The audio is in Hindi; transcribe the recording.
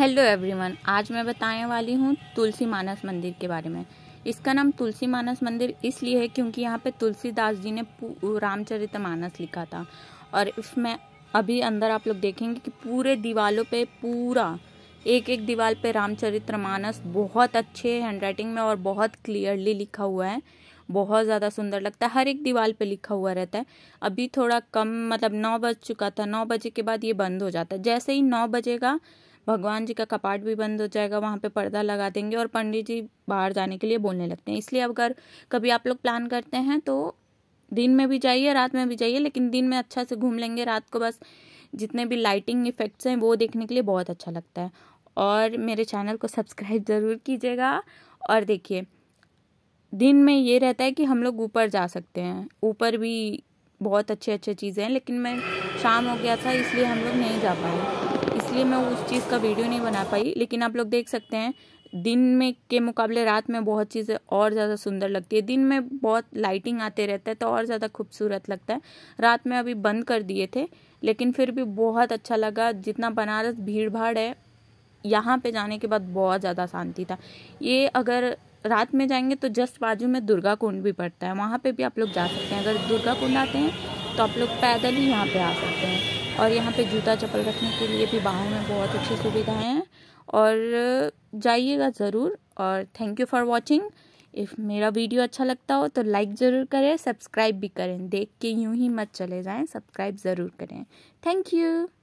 हेलो एवरीवन आज मैं बताने वाली हूँ तुलसी मानस मंदिर के बारे में इसका नाम तुलसी मानस मंदिर इसलिए है क्योंकि यहाँ पे तुलसीदास जी ने रामचरित मानस लिखा था और इसमें अभी अंदर आप लोग देखेंगे कि पूरे दीवालों पे पूरा एक एक दीवार पे रामचरित्र मानस बहुत अच्छे हैंडराइटिंग में और बहुत क्लियरली लिखा हुआ है बहुत ज़्यादा सुंदर लगता है हर एक दीवार पे लिखा हुआ रहता है अभी थोड़ा कम मतलब नौ बज चुका था नौ बजे के बाद ये बंद हो जाता है जैसे ही नौ बजेगा भगवान जी का कपाट भी बंद हो जाएगा वहाँ पे पर्दा लगा देंगे और पंडित जी बाहर जाने के लिए बोलने लगते हैं इसलिए अगर कभी आप लोग प्लान करते हैं तो दिन में भी जाइए रात में भी जाइए लेकिन दिन में अच्छा से घूम लेंगे रात को बस जितने भी लाइटिंग इफ़ेक्ट्स हैं वो देखने के लिए बहुत अच्छा लगता है और मेरे चैनल को सब्सक्राइब ज़रूर कीजिएगा और देखिए दिन में ये रहता है कि हम लोग ऊपर जा सकते हैं ऊपर भी बहुत अच्छे अच्छे चीज़ें हैं लेकिन मैं शाम हो गया था इसलिए हम लोग नहीं जा पाए इसलिए मैं उस चीज़ का वीडियो नहीं बना पाई लेकिन आप लोग देख सकते हैं दिन में के मुकाबले रात में बहुत चीज़ें और ज़्यादा सुंदर लगती है दिन में बहुत लाइटिंग आते रहता है तो और ज़्यादा खूबसूरत लगता है रात में अभी बंद कर दिए थे लेकिन फिर भी बहुत अच्छा लगा जितना बनारस भीड़ भाड़ है यहाँ पे जाने के बाद बहुत ज़्यादा शांति था ये अगर रात में जाएंगे तो जस्ट बाजू में दुर्गा कुंड भी पड़ता है वहाँ पे भी आप लोग जा सकते हैं अगर दुर्गा कुंड आते हैं तो आप लोग पैदल ही यहाँ पे आ सकते हैं और यहाँ पे जूता चप्पल रखने के लिए भी बाहर में बहुत अच्छी सुविधाएं हैं और जाइएगा ज़रूर और thank you for watching if मेरा वीडियो अच्छा लगता हो तो लाइक ज़रूर करें सब्सक्राइब भी करें देख के यूँ ही मत चले जाएँ सब्सक्राइब ज़रूर करें थैंक यू